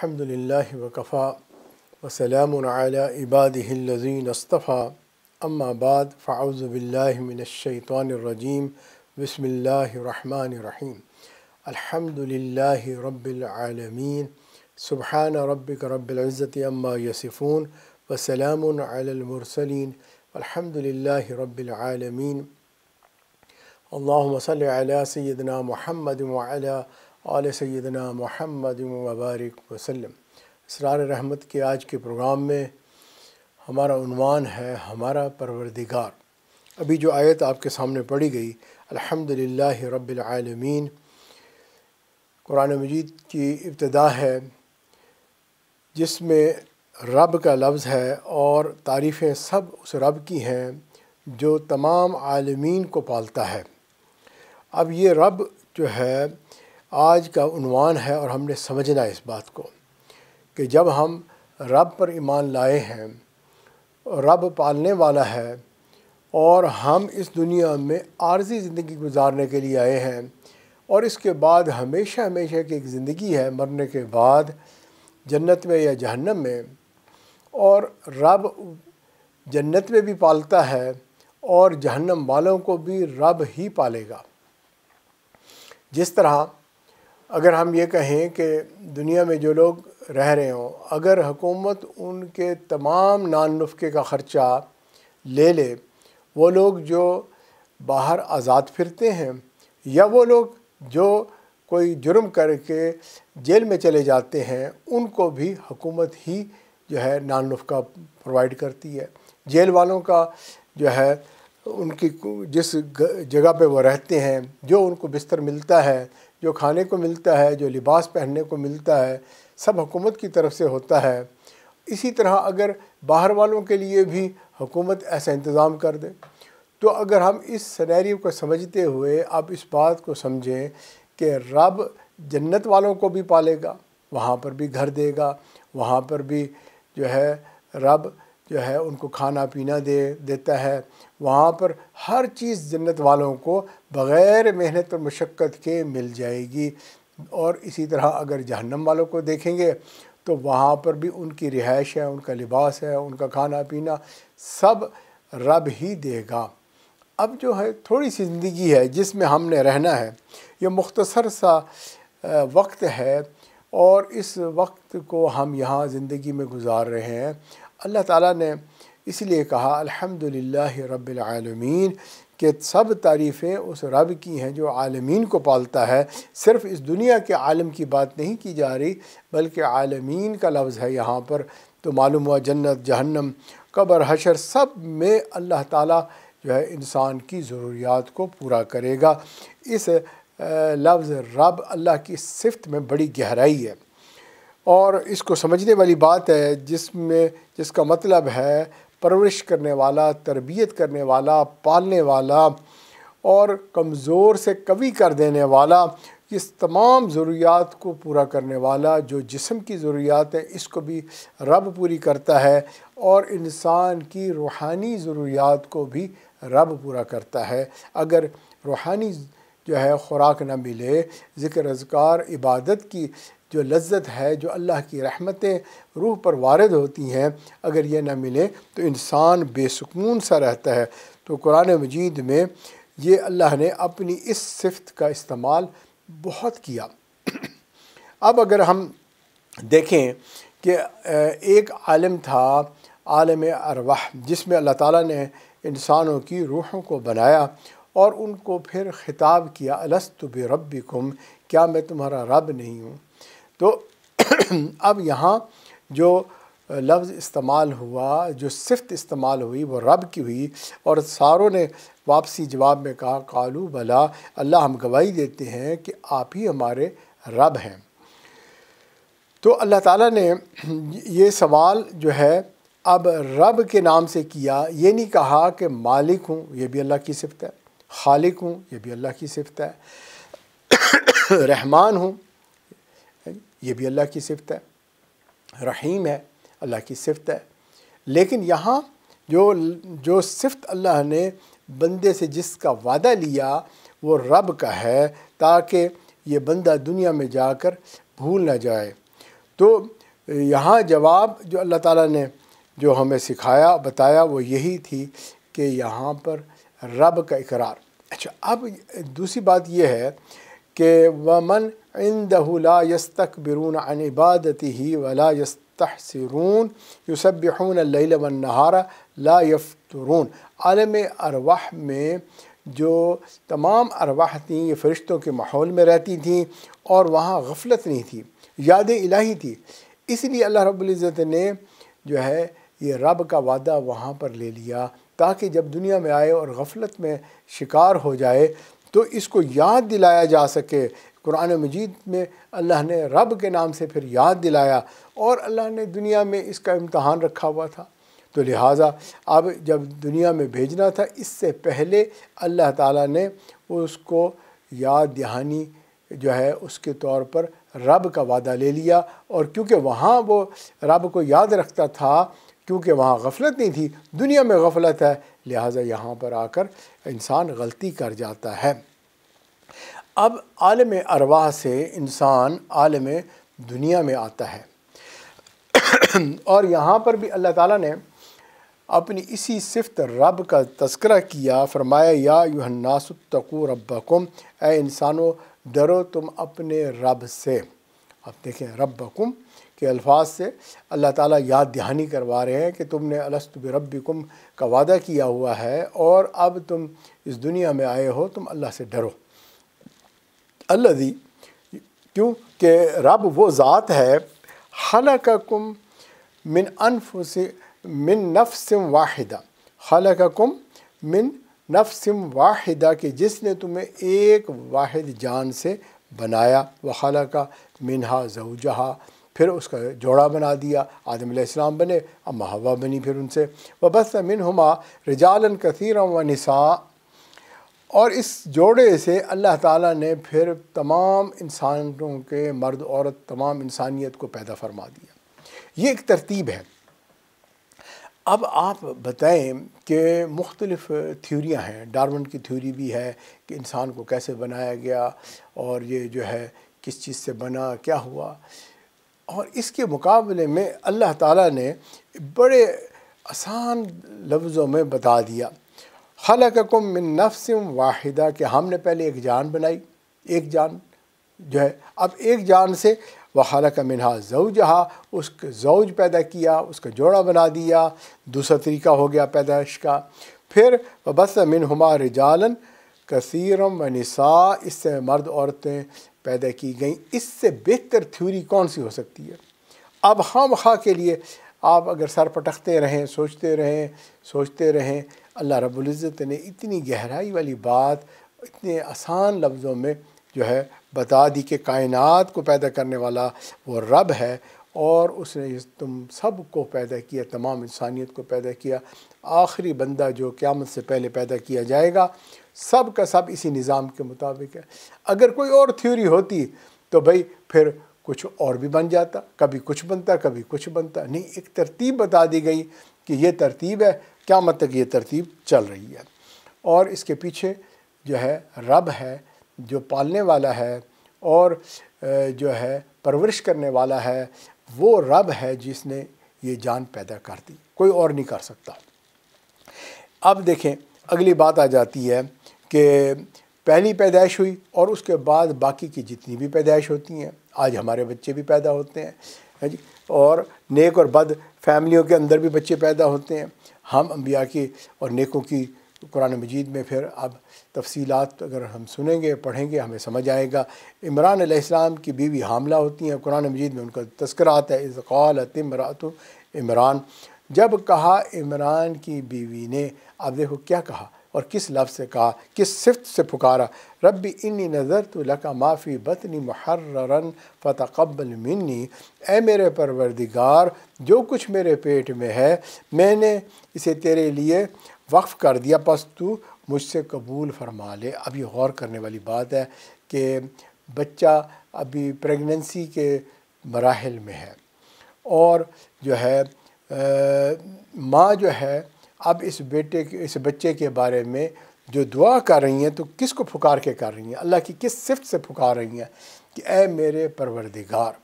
الحمد لله وكفى وسلام على عباده الذين اصطفى أما بعد فأعوذ بالله من الشيطان الرجيم بسم الله الرحمن الرحيم الحمد لله رب العالمين سبحان ربك رب العزة أما يصفون وسلام على المرسلين والحمد لله رب العالمين اللهم صل على سيدنا محمد وعلى آله आल सैदना महमद मुबारक वसलम इसरार रहमत के आज के प्रोग्राम में हमारा उनवान है हमारा परवरदिगार अभी जो आयत आपके सामने पढ़ी गई अल्हम्दुलिल्लाह रबालमीन कुरान मजीद की इब्तदा है जिसमें रब का लफ्ज़ है और तारीफ़ें सब उस रब की हैं जो तमाम आलमीन को पालता है अब ये रब जो है आज का उनवान है और हमने समझना इस बात को कि जब हम रब पर ईमान लाए हैं रब पालने वाला है और हम इस दुनिया में आर्जी ज़िंदगी गुजारने के लिए आए हैं और इसके बाद हमेशा हमेशा की एक ज़िंदगी है मरने के बाद जन्नत में या जहन्नम में और रब जन्नत में भी पालता है और जहन्नम वालों को भी रब ही पालेगा जिस तरह अगर हम ये कहें कि दुनिया में जो लोग रह रहे हों अगर हुकूमत उनके तमाम नान नुफ़े का ख़र्चा ले ले वो लोग जो बाहर आज़ाद फिरते हैं या वो लोग जो कोई जुर्म करके जेल में चले जाते हैं उनको भी हुकूमत ही जो है नान नुफ़ा प्रोवाइड करती है जेल वालों का जो है उनकी जिस जगह पे वो रहते हैं जो उनको बिस्तर मिलता है जो खाने को मिलता है जो लिबास पहनने को मिलता है सब हुकूमत की तरफ से होता है इसी तरह अगर बाहर वालों के लिए भी हुकूमत ऐसा इंतज़ाम कर दे तो अगर हम इस सनेरियो को समझते हुए आप इस बात को समझें कि रब जन्नत वालों को भी पालेगा वहाँ पर भी घर देगा वहाँ पर भी जो है रब जो है उनको खाना पीना दे देता है वहाँ पर हर चीज़ जन्नत वालों को बग़ैर मेहनत और मशक्क़त के मिल जाएगी और इसी तरह अगर जहन्नम वालों को देखेंगे तो वहाँ पर भी उनकी रिहाइश है उनका लिबास है उनका खाना पीना सब रब ही देगा अब जो है थोड़ी सी ज़िंदगी है जिसमें हमने रहना है ये मुख्तसर सा वक्त है और इस वक्त को हम यहाँ ज़िंदगी में गुजार रहे हैं अल्लाह ताला ने इसलिए कहा अल्हम्दुलिल्लाह रब्बिल आलमीन कि सब तारीफ़ें उस रब की हैं जो आलमीन को पालता है सिर्फ इस दुनिया के आलम की बात नहीं की जा रही बल्कि आलमीन का लफ्ज़ है यहाँ पर तो मालूम हुआ जन्नत जहन्नम कब्र हशर सब में अल्लाह ताला जो है इंसान की ज़रूरियात को पूरा करेगा इस लफ्ज़ रब अल्लाह की सिफत में बड़ी गहराई है और इसको समझने वाली बात है जिसमें जिसका मतलब है परवरिश करने वाला तरबियत करने वाला पालने वाला और कमज़ोर से कवी कर देने वाला इस तमाम ज़रूरियात को पूरा करने वाला जो जिसम की ज़रूरियात है इसको भी रब पूरी करता है और इंसान की रूहानी ज़रूरियात को भी रब पूरा करता है अगर रूहानी जो है ख़ुराक ना मिले ज़िक्र अजकार इबादत की जो लज्जत है जो अल्लाह की रहमतें रूह पर वारद होती हैं अगर ये ना मिले तो इंसान बेसकून सा रहता है तो कुरान मजीद में ये अल्लाह ने अपनी इस सिफत का इस्तेमाल बहुत किया अब अगर हम देखें कि एक आलम था आलम अरवाह जिसमें अल्लाह ताला ने इंसानों की रूहों को बनाया और उनको फिर ख़िताब किया अलस्त बे रब क्या मैं तुम्हारा रब नहीं हूँ तो अब यहाँ जो लफ्ज़ इस्तेमाल हुआ जो सिफ्त इस्तेमाल हुई वो रब की हुई और सारों ने वापसी जवाब में कहा कालू भला अल्लाह हम गवाही देते हैं कि आप ही हमारे रब हैं तो अल्लाह ताला ने ये सवाल जो है अब रब के नाम से किया ये नहीं कहा कि मालिक हूँ ये भी अल्लाह की सिफत है खालिक हूँ ये भी अल्लाह की सिफत है रहमान हूँ ये भी अल्लाह की सिफत है रहीम है अल्लाह की सिफत है लेकिन यहाँ जो जो सिफत अल्लाह ने बंदे से जिसका वादा लिया वो रब का है ताकि ये बंदा दुनिया में जाकर भूल ना जाए तो यहाँ जवाब जो अल्लाह ताला ने जो हमें सिखाया बताया वो यही थी कि यहाँ पर रब का इकरार अच्छा अब दूसरी बात ये है कि वमन इंदला अन बिरून अनबादती ही वला यस्तरून युसब लहारा ला यफ्तरून आलम अरवाह में जो तमाम अरवाह थीं ये फ़रिश्तों के माहौल में रहती थीं और वहाँ गफलत नहीं थी याद इलाही थी इसलिए अल्लाह रब्ज़त ने जो है ये रब का वादा वहाँ पर ले लिया ताकि जब दुनिया में आए और गफलत में शिकार हो जाए तो इसको याद दिलाया जा सके कुरान मजीद में अल्लाह ने रब के नाम से फिर याद दिलाया और अल्लाह ने दुनिया में इसका इम्तहान रखा हुआ था तो लिहाजा अब जब दुनिया में भेजना था इससे पहले अल्लाह ताला ने उसको याद दहानी जो है उसके तौर पर रब का वादा ले लिया और क्योंकि वहाँ वो रब को याद रखता था क्योंकि वहाँ गफलत नहीं थी दुनिया में गफलत है लिहाजा यहाँ पर आकर इंसान गलती कर जाता है अब आलम अरवाह से इंसान आलम दुनिया में आता है और यहाँ पर भी अल्लाह ताला ने अपनी इसी सिफत रब का तस्करा किया फरमाया या युहन्नासतकू रबकुम ए इंसानो डरो तुम अपने रब से अब देखें रबकुम के अल्फाज से अल्लाह ताला याद दहानी करवा रहे हैं कि तुमने अलस्त कुम का वादा किया हुआ है और अब तुम इस दुनिया में आए हो तुम अल्लाह से डरो अल्लाह दी रब वो ज़ात है कुम मिन से मिन नफ्सम वाहिदा कुम मिन नफसम वाहिदा के जिसने तुम्हें एक वाहिद जान से बनाया व का मिनहा जहा फिर उसका जोड़ा बना दिया आदम बने अब हवा बनी फिर उनसे वबस मिन हमा रिजालन कसर व निसा और इस जोड़े से अल्लाह ताला ने फिर तमाम इंसानों के मर्द औरत तमाम इंसानियत को पैदा फरमा दिया ये एक तरतीब है अब आप बताएं कि मुख्तलिफ थ्योरियाँ हैं डार्वन की थ्योरी भी है कि इंसान को कैसे बनाया गया और ये जो है किस चीज़ से बना क्या हुआ और इसके मुकाबले में अल्लाह ताला ने बड़े आसान लफ्ज़ों में बता दिया हलकम मिन नफ्सम वाहिदा कि हमने पहले एक जान बनाई एक जान जो है अब एक जान से वह हलक मिनहा जहा उसके जौज पैदा किया उसका जोड़ा बना दिया दूसरा तरीका हो गया पैदाइश का फिर बस मिन हमा जालन कसीरम व निसा इससे मर्द औरतें पैदा की गई इससे बेहतर थ्योरी कौन सी हो सकती है अब हाँ खा के लिए आप अगर सर पटकते रहें सोचते रहें सोचते रहें अल्लाह रबुल्जत ने इतनी गहराई वाली बात इतने आसान लफ्ज़ों में जो है बता दी कि कायनात को पैदा करने वाला वो रब है और उसने तुम सब को पैदा किया तमाम इंसानियत को पैदा किया आखिरी बंदा जो क़्यामत से पहले पैदा किया जाएगा सब का सब इसी निज़ाम के मुताबिक है अगर कोई और थ्योरी होती तो भाई फिर कुछ और भी बन जाता कभी कुछ बनता कभी कुछ बनता नहीं एक तरतीब बता दी गई कि ये तरतीब है क्या मतलब ये तरतीब चल रही है और इसके पीछे जो है रब है जो पालने वाला है और जो है परवरिश करने वाला है वो रब है जिसने ये जान पैदा कर दी कोई और नहीं कर सकता अब देखें अगली बात आ जाती है कि पहली पैदाइश हुई और उसके बाद बाकी की जितनी भी पैदाइश होती हैं आज हमारे बच्चे भी पैदा होते हैं जी और नेक और बद फैमिलियों के अंदर भी बच्चे पैदा होते हैं हम अम्बिया की और नेकों की कुरान मजीद में फिर अब तफसीलात अगर हम सुनेंगे पढ़ेंगे हमें समझ आएगा इमरान अलैहिस्सलाम की बीवी हामला होती हैं कुरान मजीद में उनका तस्करा आता है इसकाल तमरात इमरान जब कहा इमरान की बीवी ने अब देखो क्या कहा और किस लफ्ज़ से कहा किस सिफ्त से पुकारा रबी इन्नी नज़र तो लका माफ़ी बतनी महर्रन फ़तकबल मिन्नी ए मेरे परवरदिगार जो कुछ मेरे पेट में है मैंने इसे तेरे लिए वक्फ़ कर दिया बस तू मुझसे कबूल फरमा ले अभी गौर करने वाली बात है कि बच्चा अभी प्रेगनेंसी के मराहल में है और जो है माँ जो है अब इस बेटे के इस बच्चे के बारे में जो दुआ कर रही हैं तो किस को पुकार के कर रही हैं अल्लाह की किस सिफ्त से पुकार रही हैं कि ए मेरे परवरदिगार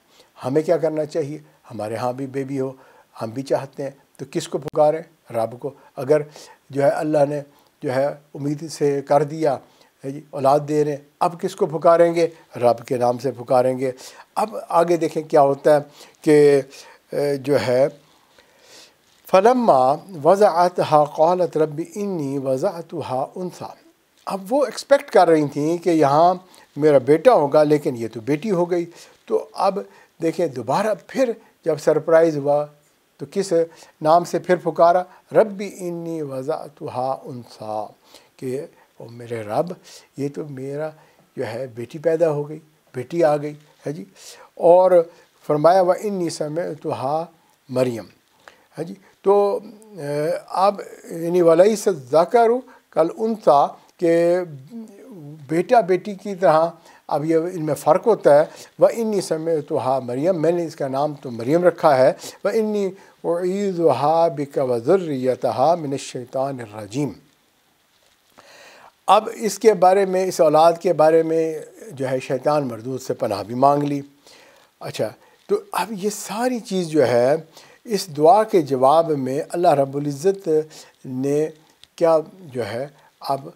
हमें क्या करना चाहिए हमारे यहाँ भी बेबी हो हम भी चाहते हैं तो किस को पुकारें रब को अगर जो है अल्लाह ने जो है उम्मीद से कर दिया औलाद दे रहे हैं अब किसको पुकारेंगे रब के नाम से पुकारेंगे अब आगे देखें क्या होता है कि जो है फ़लम्मा वज़ात हा कौलत रब इन्नी वज़ात हा उनसा अब वो एक्सपेक्ट कर रही थी कि यहाँ मेरा बेटा होगा लेकिन ये तो बेटी हो गई तो अब देखें दोबारा फिर जब सरप्राइज़ हुआ तो किस नाम से फिर पुकारा रबी इन्नी वज़ात हा उनसा कि ओ मेरे रब ये तो मेरा जो है बेटी पैदा हो गई बेटी आ गई है जी और फरमाया व इन्नी समय तो हा मरियम है जी तो अब यानी वलई से जकर कल उनसा के बेटा बेटी की तरह अब ये इनमें फ़र्क होता है व इन्नी समय तो हा मरियम मैंने इसका नाम तो मरियम रखा है व इन्नी वीद हा बिक हा मिन शैतान रजीम अब इसके बारे में इस औलाद के बारे में जो है शैतान मरदूद से पनाह भी मांग ली अच्छा तो अब ये सारी चीज़ जो है इस दुआ के जवाब में अल्लाह रब्ज़त ने क्या जो है अब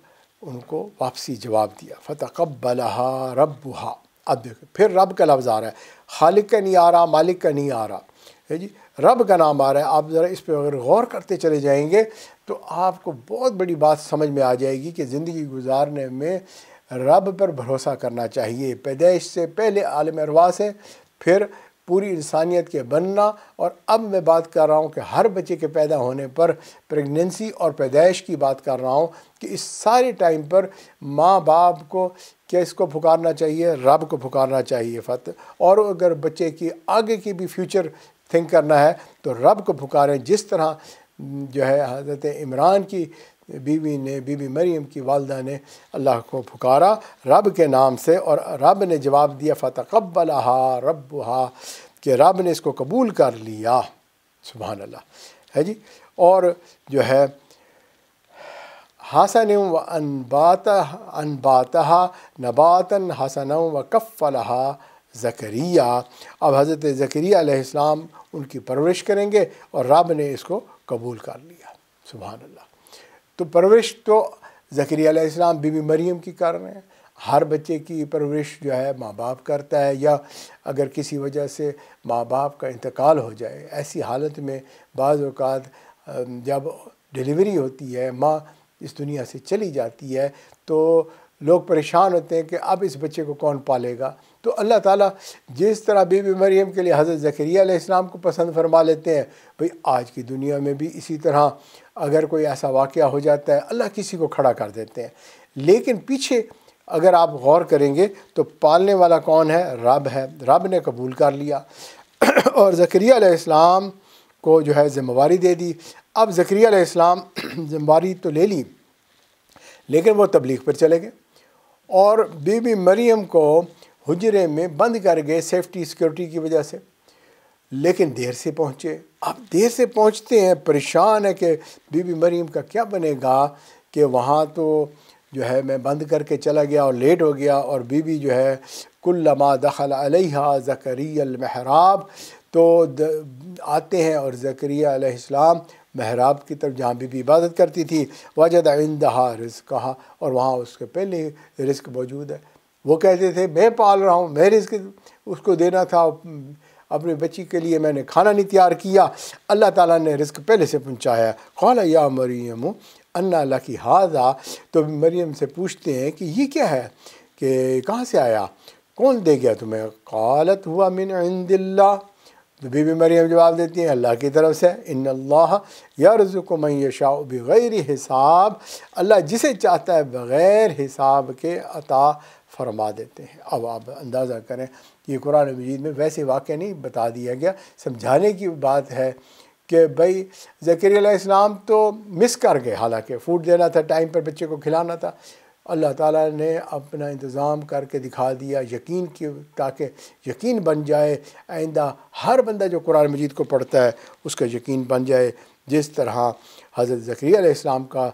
उनको वापसी जवाब दिया रब हा अब देखो फिर रब का लफ्ज़ आ रहा है खालिक का नहीं आ रहा मालिक का नहीं आ रहा है जी रब का नाम आ रहा है आप ज़रा इस पर अगर गौर करते चले जाएंगे तो आपको बहुत बड़ी बात समझ में आ जाएगी कि ज़िंदगी गुजारने में रब पर भरोसा करना चाहिए पैदाइश से पहले आलम अरवा से फिर पूरी इंसानियत के बनना और अब मैं बात कर रहा हूँ कि हर बच्चे के पैदा होने पर प्रेगनेंसी और पैदाइश की बात कर रहा हूँ कि इस सारे टाइम पर माँ बाप को क्या इसको पुकारना चाहिए रब को पुकारना चाहिए फत और अगर बच्चे की आगे की भी फ्यूचर थिंक करना है तो रब को पुकारें जिस तरह जो है हजरत इमरान की बीवी ने बीवी मरीम की वालदा ने अल्लाह को पुकारा रब के नाम से और रब ने जवाब दिया कब्बल हा रब हा कि रब ने इसको कबूल कर लिया सुबह अल्लाह है जी और जो है हसन व अनबात अनबातहा नबातन हसन व कफ़लहा जकरिया अब हज़रत जकरिया उनकी परवरिश करेंगे और रब ने इसको कबूल कर लिया सुबहानल्ला तो परवरिश तो ज़करिया इस्लाम बीबी मरीम की कर रहे हैं हर बच्चे की परवरिश जो है माँ बाप करता है या अगर किसी वजह से माँ बाप का इंतकाल हो जाए ऐसी हालत में बाज़ अवत जब डिलीवरी होती है माँ इस दुनिया से चली जाती है तो लोग परेशान होते हैं कि अब इस बच्चे को कौन पालेगा तो अल्लाह ताला जिस तरह बीबी मरीम के लिए हज़रत ज़करिया को पसंद फरमा लेते हैं भाई आज की दुनिया में भी इसी तरह अगर कोई ऐसा वाक़ हो जाता है अल्लाह किसी को खड़ा कर देते हैं लेकिन पीछे अगर आप गौर करेंगे तो पालने वाला कौन है रब है रब ने कबूल कर लिया और ज़करिया इस्लाम को जो है ज़िम्मेवारी दे दी अब ज़करिया इस्लाम ज़िम्मेवारी तो ले ली लेकिन वो तबलीग पर चले गए और बीबी मरीम को हजरे में बंद कर गए सेफ्टी सिक्योरिटी की वजह से लेकिन देर से पहुँचे अब देर से पहुँचते हैं परेशान है कि बीबी मरीम का क्या बनेगा कि वहाँ तो जो है मैं बंद करके चला गया और लेट हो गया और बीबी जो है कुल्लमा दखल अलहा महराब तो आते हैं और जकरिया अलैहिस्सलाम महराब की तरफ जहाँ बीबी इबादत करती थी वजद इंदहा रिस्क कहा और वहाँ उसके पहले रिस्क मौजूद है वो कहते थे मैं पाल रहा हूँ मेरे इसके उसको देना था अपने बच्ची के लिए मैंने खाना नहीं तैयार किया अल्लाह ताला ने रिस्क पहले से पहुँचाया खाला या मरियम अन्ना अल्लाह की हाजा तो मरियम से पूछते हैं कि ये क्या है कि कहाँ से आया कौन दे गया तुम्हें क़ालत हुआ मिन अंदिल्ला तो बीबी मरियम जवाब देती हैं अल्लाह की तरफ से इन अल्लाह रजुक मैं यशा बग़ैर हिसाब अल्लाह जिसे चाहता है बग़ैर हिसाब के अता फरमा देते हैं अब आप अंदाज़ा करें कि कुरान मजीद में वैसे वाक़ नहीं बता दिया गया समझाने की बात है कि भाई ज़करिया इस्लाम तो मिस कर गए हालांकि फूड देना था टाइम पर बच्चे को खिलाना था अल्लाह ताला ने अपना इंतज़ाम करके दिखा दिया यकीन की ताकि यकीन बन जाए आइंदा हर बंदा जो कुरान मजीद को पढ़ता है उसका यकीन बन जाए जिस तरह हज़रत ज़करिया इस्लाम का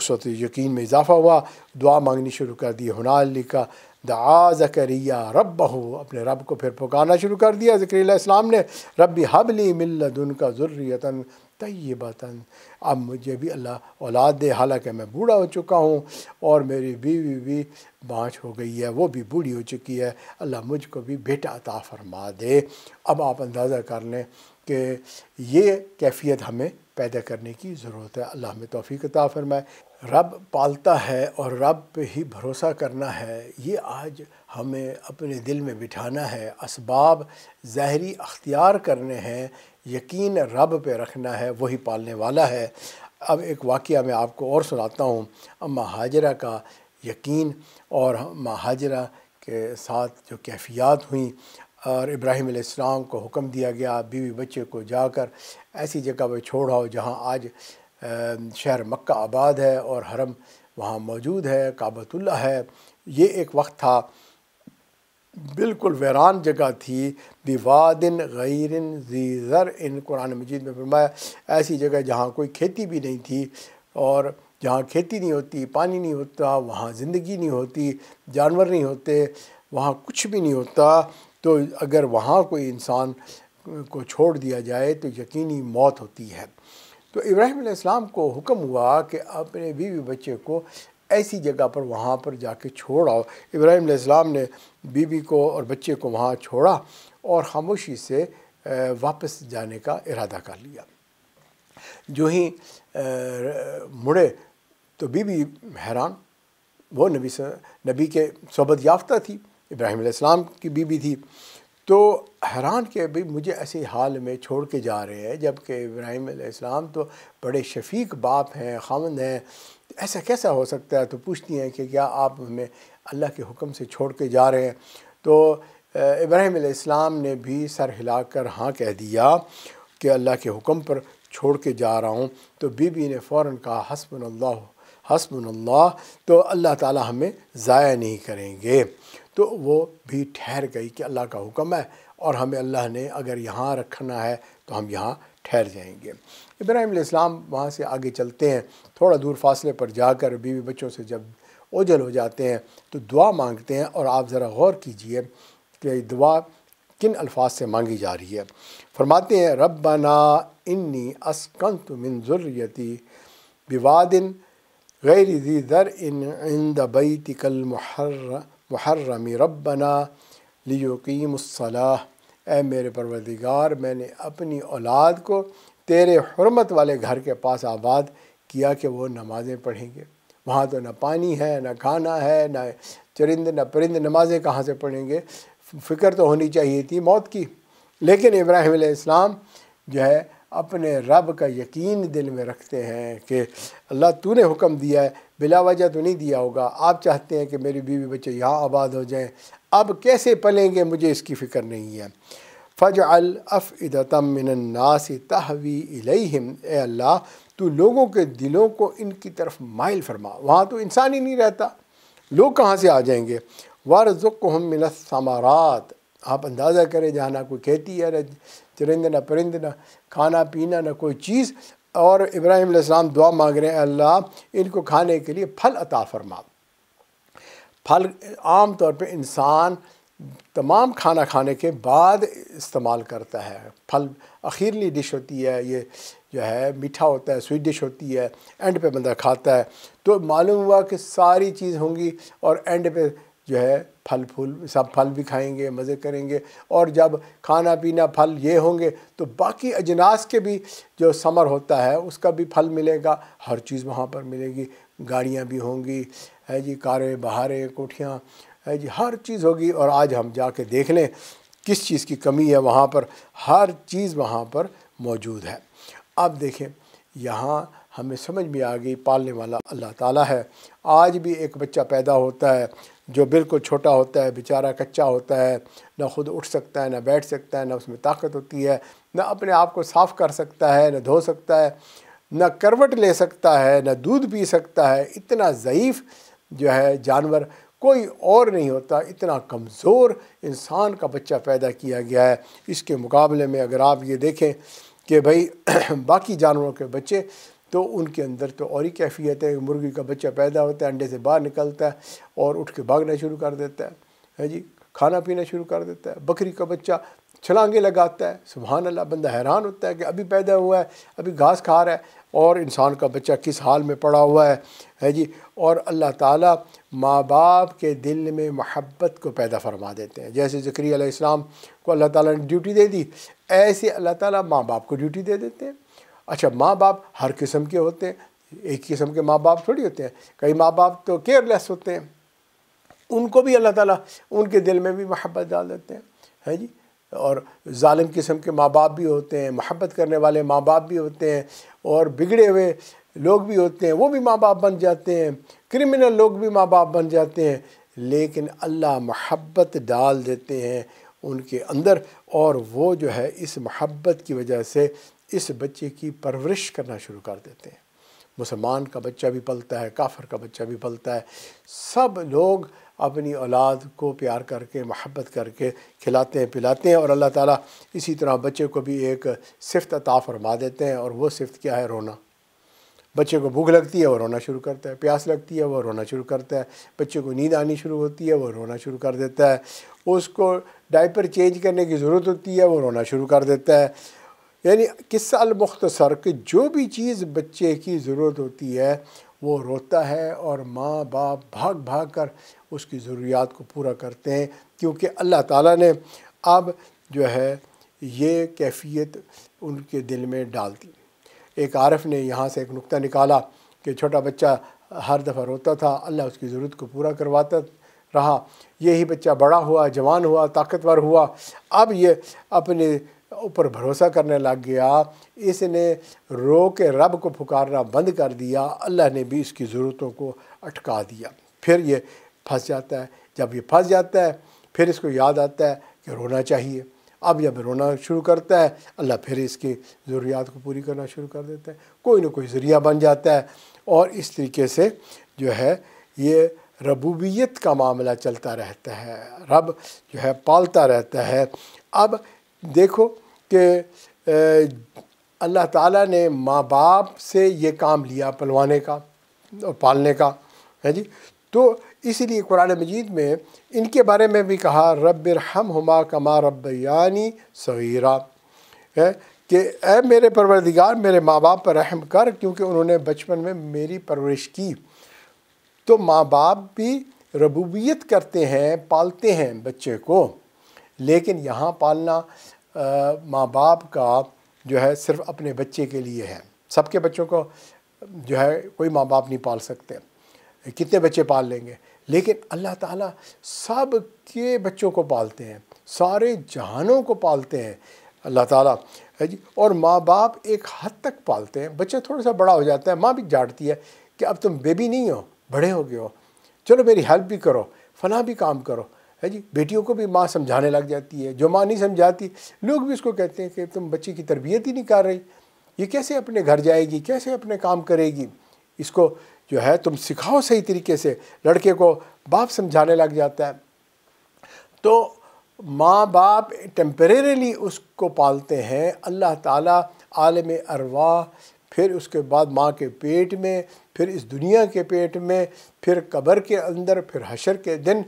उस वक्त यकीन में इजाफ़ा हुआ दुआ मांगनी शुरू कर दी हनाल लिखा दआ जकरिया रब बहू अपने रब को फिर पुकारना शुरू कर दिया जकरीला इस्लाम ने रबी हबली मिल्लदन का ज़ुर्रियतन तयबतन अब मुझे भी अल्लाह औलाद दे हालांकि मैं बूढ़ा हो चुका हूँ और मेरी बीवी भी बाँच हो गई है वो भी बूढ़ी हो चुकी है अल्लाह मुझको भी बेटा अता फरमा दे अब आप अंदाज़ा कर लें कि ये कैफियत हमें पैदा करने की ज़रूरत है अल्लाह में तोफ़ी अता फरमाए रब पालता है और रब पे ही भरोसा करना है ये आज हमें अपने दिल में बिठाना है इसबाब जहरी अख्तियार करने हैं यकीन रब पे रखना है वही पालने वाला है अब एक वाक़ मैं आपको और सुनाता हूँ अम्मा हाजरा का यकीन और अम्मा हाजरा के साथ जो कैफियात हुई और इब्राहिम को हुक्म दिया गया बीवी बच्चे को जाकर ऐसी जगह पर छोड़ाओ जहाँ आज शहर मक्का आबाद है और हरम वहाँ मौजूद है काबतुल्ला है ये एक वक्त था बिल्कुल वैरान जगह थी विवादिन गैरिन जीज़र इन कुरान मजीद में फरमाया ऐसी जगह जहाँ कोई खेती भी नहीं थी और जहाँ खेती नहीं होती पानी नहीं होता वहाँ ज़िंदगी नहीं होती जानवर नहीं होते वहाँ कुछ भी नहीं होता तो अगर वहाँ कोई इंसान को छोड़ दिया जाए तो यकीनी मौत होती है तो इब्राहिम इस्लाम को हुक्म हुआ कि अपने बीवी बच्चे को ऐसी जगह पर वहाँ पर जाके छोड़ आओ इब्राहिम इस्लाम ने बीवी को और बच्चे को वहाँ छोड़ा और खामोशी से वापस जाने का इरादा कर लिया जो ही मुड़े तो बीबी हैरान वो नबी नबी के सोबत याफ्ता थी इब्राहिम की बीबी थी तो हैरान के भाई मुझे ऐसे हाल में छोड़ के जा रहे हैं जबकि इब्राहिम इस्लाम तो बड़े शफीक बाप हैं खामंद हैं तो ऐसा कैसा हो सकता है तो पूछती हैं कि क्या आप हमें अल्लाह के हुक्म से छोड़ के जा रहे हैं तो इब्राहिम इस्लाम ने भी सर हिला कर हाँ कह दिया कि अल्लाह के हुक्म पर छोड़ के जा रहा हूँ तो बीबी ने फ़ौर कहा हसबन हसबन तो अल्लाह ताली हमें ज़ाया नहीं करेंगे तो वो भी ठहर गई कि अल्लाह का हुक्म है और हमें अल्लाह ने अगर यहाँ रखना है तो हम यहाँ ठहर जाएंगे इब्राहिम इस्लाम वहाँ से आगे चलते हैं थोड़ा दूर फासले पर जाकर बीवी बच्चों से जब ओझल हो जाते हैं तो दुआ मांगते हैं और आप ज़रा गौर कीजिए कि दुआ किन अल्फाज से मांगी जा रही है फरमाते हैं रबना इन्नी असकन तुमिन विवादिन गैर दी दर इन दबई तिकल महर्र वहर्रम रबना लियुकीमसलाह ए मेरे परवरदिगार मैंने अपनी औलाद को तेरे हरमत वाले घर के पास आबाद किया कि वो नमाज़ें पढ़ेंगे वहाँ तो ना पानी है ना खाना है ना चरिंद ना परिंद नमाज़ें कहाँ से पढ़ेंगे फ़िक्र तो होनी चाहिए थी मौत की लेकिन इब्राहिम इस्लाम जो है अपने रब का यकीन दिल में रखते हैं कि अल्लाह तूने हुक्म दिया है बिला वजह तो नहीं दिया होगा आप चाहते हैं कि मेरी बीवी बच्चे यहाँ आबाद हो जाएँ अब कैसे पलेंगे मुझे इसकी फ़िक्र नहीं है फ़ज अलफ़तमनास तहवी ए अल्लाह तो लोगों के दिलों को इनकी तरफ माइल फरमा वहाँ तो इंसान ही नहीं रहता लोग कहाँ से आ जाएंगे वारजुक हम समारात आप अंदाज़ा करें जहाँ ना कोई खेती है ना चरिंद ना परिंद ना खाना पीना ना कोई चीज़ और इब्राहिम इब्राहीम दुआ मांग रहे हैं अल्लाह इनको खाने के लिए फल अता फरमा फल आम तौर पे इंसान तमाम खाना खाने के बाद इस्तेमाल करता है फल अखीरली डिश होती है ये जो है मीठा होता है स्वीट डिश होती है एंड पे बंदा खाता है तो मालूम हुआ कि सारी चीज़ होंगी और एंड पे जो है फल फूल सब फल भी खाएंगे मज़े करेंगे और जब खाना पीना फल ये होंगे तो बाकी अजनास के भी जो समर होता है उसका भी फल मिलेगा हर चीज़ वहाँ पर मिलेगी गाड़ियाँ भी होंगी है जी कारें बहारें कोठियाँ है जी हर चीज़ होगी और आज हम जाके देख लें किस चीज़ की कमी है वहाँ पर हर चीज़ वहाँ पर मौजूद है अब देखें यहाँ हमें समझ में आ गई पालने वाला अल्लाह ताला है आज भी एक बच्चा पैदा होता है जो बिल्कुल छोटा होता है बेचारा कच्चा होता है ना खुद उठ सकता है ना बैठ सकता है ना उसमें ताकत होती है ना अपने आप को साफ़ कर सकता है ना धो सकता है ना करवट ले सकता है ना दूध पी सकता है इतना ज़यीफ़ जो है जानवर कोई और नहीं होता इतना कमज़ोर इंसान का बच्चा पैदा किया गया है इसके मुकाबले में अगर आप ये देखें कि भाई बाकी जानवरों के बच्चे तो उनके अंदर तो और ही कैफियत है मुर्गी का बच्चा पैदा होता है अंडे से बाहर निकलता है और उठ के भागना शुरू कर देता है है जी खाना पीना शुरू कर देता है बकरी का बच्चा छलांगे लगाता है सुबहान अल्लाह बंदा हैरान होता है कि अभी पैदा हुआ है अभी घास खा रहा है और इंसान का बच्चा किस हाल में पड़ा हुआ है है जी और अल्लाह ताला माँ बाप के दिल में महब्बत को पैदा फरमा देते हैं जैसे ज़क्री इस्लाम को अल्लाह ताला ने ड्यूटी दे दी ऐसे अल्लाह ताला माँ बाप को ड्यूटी दे देते हैं अच्छा माँ बाप हर किस्म के होते हैं एक किस्म के माँ बाप थोड़ी होते हैं कई माँ बाप तो केयरलेस होते हैं उनको भी अल्लाह ताला उनके दिल में भी महब्बत डाल देते हैं है जी और ालिम किस्म के माँ बाप भी होते हैं महब्बत करने वाले माँ बाप भी होते हैं और बिगड़े हुए लोग भी होते हैं वो भी माँ बाप बन जाते हैं क्रिमिनल लोग भी माँ बाप बन जाते हैं लेकिन अल्लाह महब्बत डाल देते हैं उनके अंदर और वो जो है इस महब्बत की वजह से इस बच्चे की परवरिश करना शुरू कर देते हैं मुसलमान का बच्चा भी पलता है काफर का बच्चा भी पलता है सब लोग अपनी औलाद को प्यार करके महब्बत करके खिलाते हैं पिलाते हैं और अल्लाह ताला इसी तरह बच्चे को भी एक सिफ्त अता फरमा देते हैं और वो सिफ्त क्या है रोना बच्चे को भूख लगती है वो रोना शुरू करता है प्यास लगती है वो रोना शुरू करता है बच्चे को नींद आनी शुरू होती है वो रोना शुरू कर देता है उसको डायपर चेंज करने की ज़रूरत होती है वो रोना शुरू कर देता है यानी किस्सा मुख्तसर कि जो भी चीज़ बच्चे की ज़रूरत होती है वो रोता है और माँ बाप भाग भाग कर उसकी ज़रूरियात को पूरा करते हैं क्योंकि अल्लाह ताला ने अब जो है ये कैफियत उनके दिल में डाल दी एक आरफ ने यहाँ से एक नुक्ता निकाला कि छोटा बच्चा हर दफ़ा रोता था अल्लाह उसकी ज़रूरत को पूरा करवाता रहा यही बच्चा बड़ा हुआ जवान हुआ ताकतवर हुआ अब ये अपने ऊपर भरोसा करने लग गया इसने रो के रब को पुकारना बंद कर दिया अल्लाह ने भी इसकी ज़रूरतों को अटका दिया फिर ये फंस जाता है जब ये फंस जाता है फिर इसको याद आता है कि रोना चाहिए अब जब रोना शुरू करता है अल्लाह फिर इसकी ज़रूरियात को पूरी करना शुरू कर देता है कोई ना कोई ज़रिया बन जाता है और इस तरीके से जो है ये रबूबियत का मामला चलता रहता है रब जो है पालता रहता है अब देखो कि अल्लाह ताला ने माँ बाप से ये काम लिया पलवाने का और पालने का है जी तो इसीलिए कुरान मजीद में इनके बारे में भी कहा रब हम हमा कमा यानी सवीरा है कि ए मेरे परवरदिगार मेरे माँ बाप पर रहम कर क्योंकि उन्होंने बचपन में मेरी परवरिश की तो माँ बाप भी रबूबियत करते हैं पालते हैं बच्चे को लेकिन यहाँ पालना माँ बाप का जो है सिर्फ अपने बच्चे के लिए है सबके बच्चों को जो है कोई माँ बाप नहीं पाल सकते कितने बच्चे पाल लेंगे लेकिन अल्लाह ताला सब के बच्चों को पालते हैं सारे जहानों को पालते हैं अल्लाह ताला जी और माँ बाप एक हद तक पालते हैं बच्चा थोड़ा सा बड़ा हो जाता है माँ भी डांटती है कि अब तुम बेबी नहीं हो बड़े हो गए हो चलो मेरी हेल्प भी करो फला भी काम करो है जी बेटियों को भी माँ समझाने लग जाती है जो माँ नहीं समझाती लोग भी उसको कहते हैं कि तुम बच्ची की तरबियत ही नहीं कर रही ये कैसे अपने घर जाएगी कैसे अपने काम करेगी इसको जो है तुम सिखाओ सही तरीके से लड़के को बाप समझाने लग जाता है तो माँ बाप टेम्परेली उसको पालते हैं अल्लाह ताला आलम अरवा फिर उसके बाद माँ के पेट में फिर इस दुनिया के पेट में फिर कब्र के अंदर फिर हशर के दिन